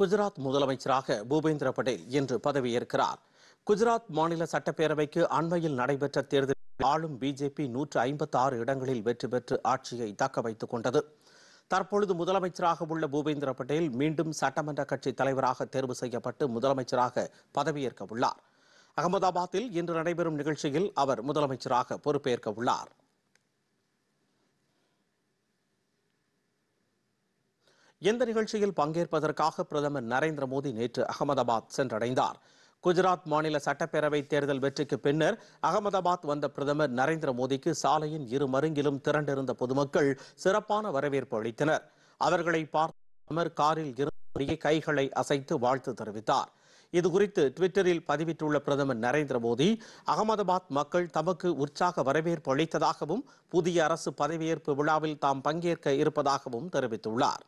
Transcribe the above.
குஜராத் முதலமைச்சராக பூபேந்திர படேல் இன்று பதவியேற்கிறார் குஜராத் மாநில சட்டப்பேரவைக்கு அண்மையில் நடைபெற்ற தேர்தலில் ஆளும் பிஜேபி நூற்று ஐம்பத்தி ஆறு இடங்களில் வெற்றி பெற்று ஆட்சியை தக்க வைத்துக் கொண்டது தற்பொழுது முதலமைச்சராக உள்ள பூபேந்திர படேல் மீண்டும் சட்டமன்ற கட்சி தலைவராக தேர்வு செய்யப்பட்டு முதலமைச்சராக பதவியேற்க உள்ளார் அகமதாபாத்தில் இன்று நடைபெறும் நிகழ்ச்சியில் அவர் முதலமைச்சராக பொறுப்பேற்க உள்ளாா் இந்த நிகழ்ச்சியில் பங்கேற்பதற்காக பிரதமர் நரேந்திர மோடி நேற்று அகமதாபாத் சென்றடைந்தார் குஜராத் மாநில சட்டப்பேரவை தேர்தல் வெற்றிக்கு பின்னர் அகமதாபாத் வந்த பிரதமர் நரேந்திர மோடிக்கு சாலையின் இரு மருங்கிலும் திரண்டிருந்த பொதுமக்கள் சிறப்பான வரவேற்பு அளித்தனர் அவர்களை பார்த்து காரில் இருந்தபடியே கைகளை அசைத்து வாழ்த்து தெரிவித்தார் இதுகுறித்து டுவிட்டரில் பதிவிட்டுள்ள பிரதமர் நரேந்திர மோடி அகமதாபாத் மக்கள் தமக்கு உற்சாக வரவேற்பு அளித்ததாகவும் புதிய அரசு பதவியேற்பு விழாவில் தாம் பங்கேற்க இருப்பதாகவும் தெரிவித்துள்ளார்